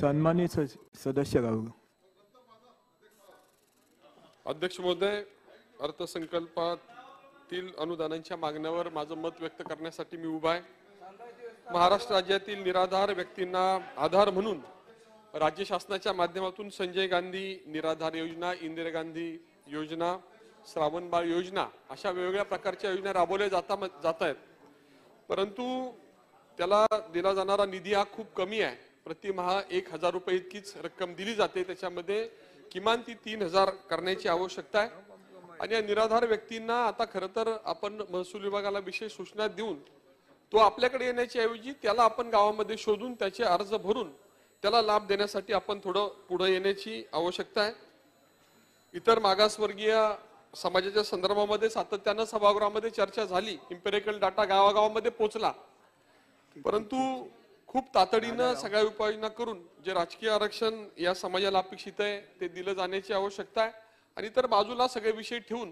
सन्मानित सदस्य अध्यक्ष महोदय अर्थसंकल्पातील अनुदानांच्या मागण्यावर माझं मत व्यक्त करण्यासाठी मी उभा आहे महाराष्ट्र राज्यातील निराधार व्यक्तींना आधार म्हणून राज्य शासनाच्या माध्यमातून संजय गांधी निराधार योजना इंदिरा गांधी योजना श्रावण बाळ योजना अशा वेगवेगळ्या प्रकारच्या योजना राबवल्या जाता जात आहेत परंतु त्याला दिला जाणारा निधी हा खूप कमी आहे प्रतिमहा एक हजार रुपये इतकीच रक्कम दिली जाते त्याच्यामध्ये किमान ती तीन हजार करण्याची आवश्यकता आहे आणि या निराधार व्यक्तींना आता खरं तर आपण महसूल विभागाला विशेष सूचना देऊन तो आपल्याकडे येण्याच्या ऐवजी त्याला आपण गावामध्ये शोधून त्याचे अर्ज भरून त्याला लाभ देण्यासाठी आपण थोडं पुढे येण्याची आवश्यकता आहे इतर मागासवर्गीय समाजाच्या संदर्भामध्ये सातत्यानं सभागृहामध्ये चर्चा झाली इम्पेरिकल डाटा गावागावामध्ये पोहोचला परंतु खूप तातडीनं सगळ्या उपाययोजना करून जे राजकीय आरक्षण या समाजाला अपेक्षित आहे ते दिलं जाण्याची आवश्यकता आहे आणि तर बाजूला सगळे विषय ठेवून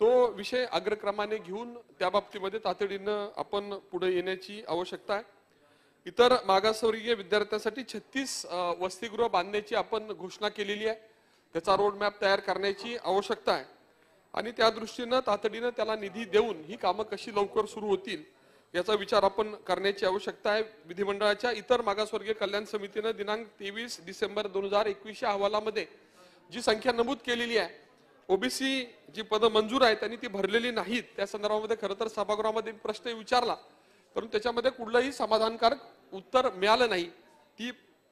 तो विषय अग्रक्रमाने घेऊन त्या बाबतीमध्ये तातडीनं आपण पुढे येण्याची आवश्यकता आहे इतर मागासवर्गीय विद्यार्थ्यांसाठी छत्तीस वसतिगृह बांधण्याची आपण घोषणा केलेली आहे त्याचा रोडमॅप तयार करण्याची आवश्यकता आहे आणि त्या दृष्टीनं तातडीनं त्याला निधी देऊन ही कामं कशी लवकर सुरू होतील याचा विचार आपण करण्याची आवश्यकता आहे विधिमंडळाच्या इतर मागासवर्गीय कल्याण समितीनं दिनांक तेवीस डिसेंबर दोन हजार एकवीसच्या अहवालामध्ये जी संख्या नमूद केलेली आहे ओबीसी जी पदं मंजूर आहेत त्यांनी ती भरलेली नाहीत त्या संदर्भामध्ये खरं तर सभागृहामध्ये प्रश्न विचारला परंतु त्याच्यामध्ये कुठलंही समाधानकारक उत्तर मिळालं नाही ती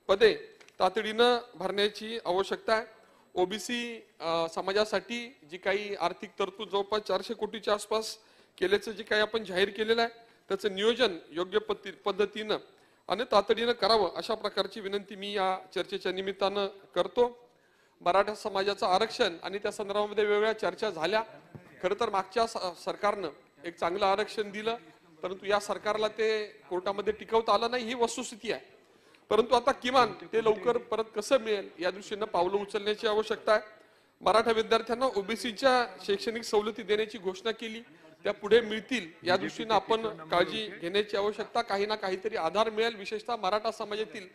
पदे तातडीनं भरण्याची आवश्यकता आहे ओबीसी समाजासाठी जी काही आर्थिक तरतूद जवळपास चारशे कोटीच्या आसपास केल्याचं जे काही आपण जाहीर केलेलं आहे त्याचं नियोजन योग्य पद्धती पद्धतीनं आणि तातडीनं करावं अशा प्रकारची विनंती मी या चर्चेच्या निमित्तानं करतो मराठा समाजाचं आरक्षण आणि त्या संदर्भामध्ये वेगवेगळ्या चर्चा झाल्या खरं तर मागच्या सरकारनं एक चांगलं आरक्षण दिलं परंतु या सरकारला ते कोर्टामध्ये टिकवता आलं नाही ही वस्तुस्थिती आहे परंतु आता किमान ते लवकर परत कसं मिळेल या दृष्टीनं पावलं उचलण्याची आवश्यकता आहे मराठा विद्यार्थ्यांना ओबीसीच्या शैक्षणिक सवलती देण्याची घोषणा केली त्या पुढे मिळतील या म्हणजे दृष्टीनं आपण काळजी घेण्याची आवश्यकता काही ना काहीतरी आधार मिळेल विशेषतः मराठा समाजातील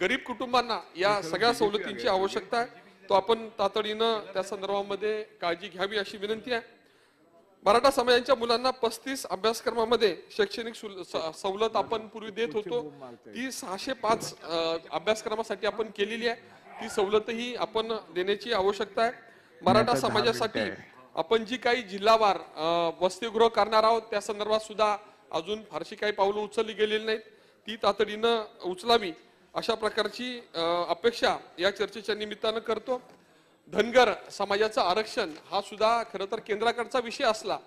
गरीब कुटुंबांना या सगळ्या म्हणजे सवलतींची आवश्यकता आहे तो आपण तातडीनं त्या संदर्भामध्ये काळजी घ्यावी अशी विनंती आहे मराठा समाजाच्या मुलांना पस्तीस अभ्यासक्रमामध्ये शैक्षणिक सवलत आपण पूर्वी देत होतो ती सहाशे पाच अभ्यासक्रमासाठी आपण केलेली आहे ती सवलतही आपण देण्याची आवश्यकता आहे मराठा समाजासाठी आपण जी काही जिल्हावार वसतिगृह करणार आहोत त्या संदर्भात सुद्धा अजून फारशी काही पावलं उचलली गेलेली नाहीत ती तातडीनं उचलावी अशा प्रकारची अपेक्षा या चर्चेच्या निमित्तानं करतो धनगर समाजाचं आरक्षण हा सुद्धा खरं तर केंद्राकडचा विषय असला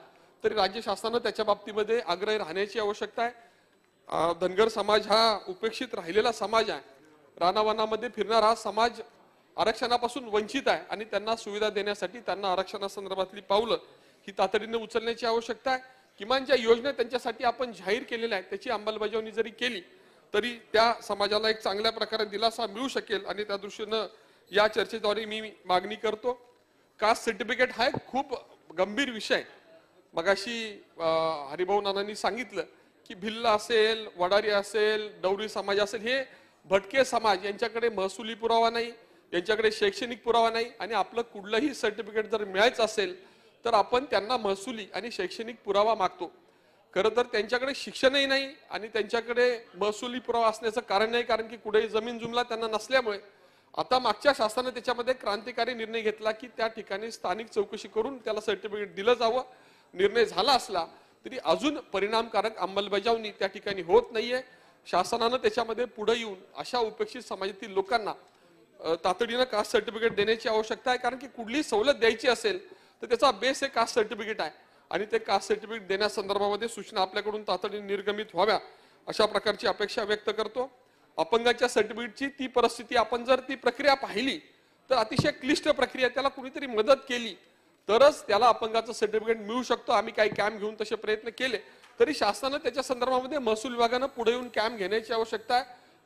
तरी राज्य शासनानं त्याच्या बाबतीमध्ये आग्रही राहण्याची आवश्यकता आहे धनगर समाज हा उपेक्षित राहिलेला समाज आहे रानावानामध्ये फिरणारा समाज आरक्षणापासून वंचित आहे आणि त्यांना सुविधा देण्यासाठी त्यांना आरक्षणासंदर्भातली पावलं ही तातडीने उचलण्याची आवश्यकता आहे किमान ज्या योजना त्यांच्यासाठी आपण जाहीर केलेल्या आहेत त्याची अंमलबजावणी जरी केली तरी त्या समाजाला एक चांगल्या प्रकारे दिलासा मिळू शकेल आणि त्या दृष्टीनं या चर्चेद्वारे मी मागणी करतो कास्ट सर्टिफिकेट हा एक खूप गंभीर विषय मगाशी हरिभाऊ नानांनी सांगितलं की भिल्ल असेल वडारी असेल डवरी समाज असेल हे भटके समाज यांच्याकडे महसुली पुरावा नाही त्यांच्याकडे शैक्षणिक पुरावा नाही आणि आपलं कुठलंही सर्टिफिकेट जर मिळायचं असेल तर आपण त्यांना महसुली आणि शैक्षणिक पुरावा मागतो खरं तर त्यांच्याकडे शिक्षणही नाही आणि त्यांच्याकडे महसुली पुरावा असण्याचं कारण नाही कारण की कुठेही जमीन जुमला त्यांना नसल्यामुळे आता मागच्या शासनाने त्याच्यामध्ये क्रांतिकारी निर्णय घेतला की त्या ठिकाणी स्थानिक चौकशी करून त्याला सर्टिफिकेट दिलं जावं निर्णय झाला असला तरी अजून परिणामकारक अंमलबजावणी त्या ठिकाणी होत नाहीये शासनानं त्याच्यामध्ये पुढे येऊन अशा उपेक्षित समाजातील लोकांना तातडीनं कास्ट सर्टिफिकेट देण्याची आवश्यकता आहे कारण की कुठली सवलत द्यायची असेल तर त्याचा बेस हे कास्ट सर्टिफिकेट आहे आणि ते कास्ट सर्टिफिकेट देण्यासंदर्भामध्ये सूचना आपल्याकडून तातडीने निर्गमित व्हाव्या अशा प्रकारची अपेक्षा व्यक्त करतो अपंगाच्या सर्टिफिकेटची ती परिस्थिती आपण जर ती प्रक्रिया पाहिली तर अतिशय क्लिष्ट प्रक्रिया त्याला कुणीतरी मदत केली तरच त्याला अपंगाचं सर्टिफिकेट मिळू शकतो आम्ही काही कॅम्प घेऊन तसे प्रयत्न केले तरी शासनानं त्याच्या संदर्भामध्ये महसूल विभागानं पुढे येऊन कॅम्प घेण्याची आवश्यकता आहे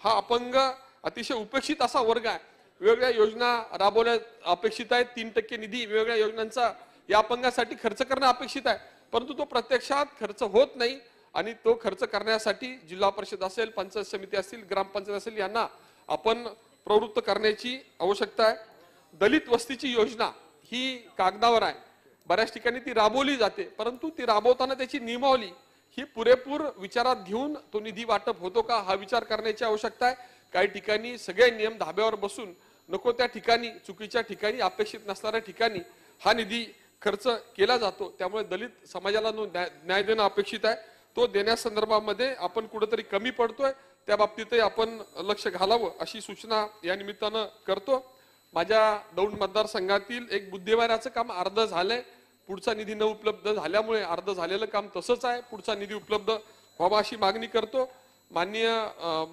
हा अपंग अतिशय उपेक्षित असा वर्ग आहे वेगवेगळ्या योजना राबवण्यात अपेक्षित आहे तीन टक्के निधी वेगवेगळ्या योजनांचा या अपंगासाठी खर्च करणं अपेक्षित आहे परंतु तो प्रत्यक्षात खर्च होत नाही आणि तो खर्च करण्यासाठी जिल्हा परिषद असेल पंचायत समिती असेल ग्रामपंचायत असेल यांना आपण प्रवृत्त करण्याची आवश्यकता आहे दलित वस्तीची योजना ही कागदावर आहे बऱ्याच ठिकाणी ती राबवली जाते परंतु ती राबवताना त्याची नियमावली ही पुरेपूर विचारात घेऊन तो निधी वाटप होतो का हा विचार करण्याची आवश्यकता आहे काही ठिकाणी सगळे नियम धाब्यावर बसून नको त्या ठिकाणी चुकीच्या ठिकाणी अपेक्षित नसणाऱ्या ठिकाणी हा निधी खर्च केला जातो त्यामुळे दलित समाजाला जो न्याय देणं अपेक्षित आहे तो देण्यासंदर्भामध्ये आपण कुठेतरी कमी पडतोय त्या बाबतीतही आपण लक्ष घालावं अशी सूचना या निमित्तानं करतो माझ्या दौंड मतदारसंघातील एक बुद्धिवाराचं काम अर्ध झालंय पुढचा निधी न उपलब्ध झाल्यामुळे अर्ध झालेलं काम तसंच आहे पुढचा निधी उपलब्ध व्हावा अशी मागणी करतो माननीय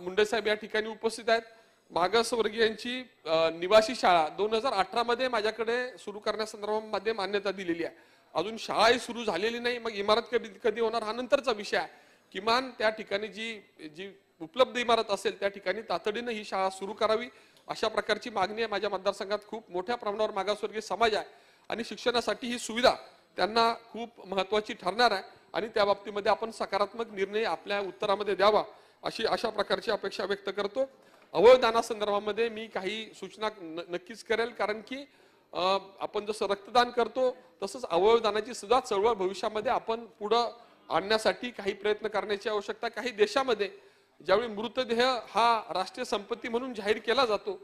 मुंडेसाहेब या ठिकाणी उपस्थित आहेत मागासवर्गीयांची निवासी शाळा दोन हजार अठरामध्ये माझ्याकडे सुरू करण्यासंदर्भामध्ये मान्यता दिलेली आहे अजून शाळाही सुरू झालेली नाही मग इमारत कधी कधी होणार हा नंतरचा विषय आहे किमान त्या ठिकाणी जी जी उपलब्ध इमारत असेल त्या ठिकाणी तातडीनं ही शाळा सुरू करावी अशा प्रकारची मागणी आहे माझ्या मतदारसंघात खूप मोठ्या प्रमाणावर मागासवर्गीय समाज आहे आणि शिक्षणासाठी ही सुविधा त्यांना खूप महत्त्वाची ठरणार आहे आणि त्या बाबतीमध्ये आपण सकारात्मक निर्णय आपल्या उत्तरामध्ये द्यावा अशी अशा प्रकारची अपेक्षा व्यक्त करतो अवयवदाना संदर्भामध्ये मी काही सूचना नक्कीच करेल कारण की आपण जसं रक्तदान करतो तसंच अवयवदानाची सुद्धा चळवळ भविष्यामध्ये आपण पुढं आणण्यासाठी काही प्रयत्न करण्याची आवश्यकता काही देशामध्ये ज्यावेळी मृतदेह हा राष्ट्रीय संपत्ती म्हणून जाहीर केला जातो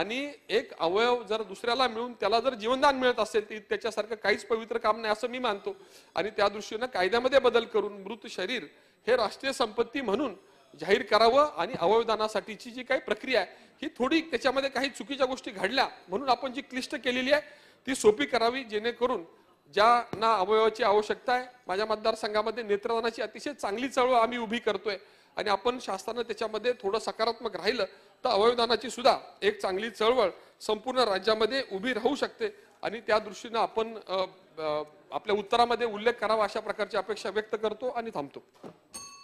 आणि एक अवयव जर दुसऱ्याला मिळून त्याला जर जीवनदान मिळत असेल तर त्याच्यासारखं काहीच पवित्र काम नाही असं मी मानतो आणि त्या दृष्टीनं कायद्यामध्ये बदल करून मृत शरीर हे राष्ट्रीय संपत्ती म्हणून जाहीर करावं आणि अवयवदानासाठीची जी काही प्रक्रिया आहे ही थोडी त्याच्यामध्ये काही चुकीच्या गोष्टी घडल्या म्हणून आपण जी क्लिष्ट केलेली आहे ती सोपी करावी जेणेकरून ज्यांना अवयवाची आवश्यकता आहे माझ्या मतदारसंघामध्ये नेत्रदानाची अतिशय चांगली चळवळ आम्ही उभी करतोय आणि आपण शासनानं त्याच्यामध्ये थोडं सकारात्मक राहिलं तर अवयवदानाची सुद्धा एक चांगली चळवळ संपूर्ण राज्यामध्ये उभी राहू शकते आणि त्या दृष्टीनं आपण आपल्या उत्तरामध्ये उल्लेख करावा अशा प्रकारची अपेक्षा व्यक्त करतो आणि थांबतो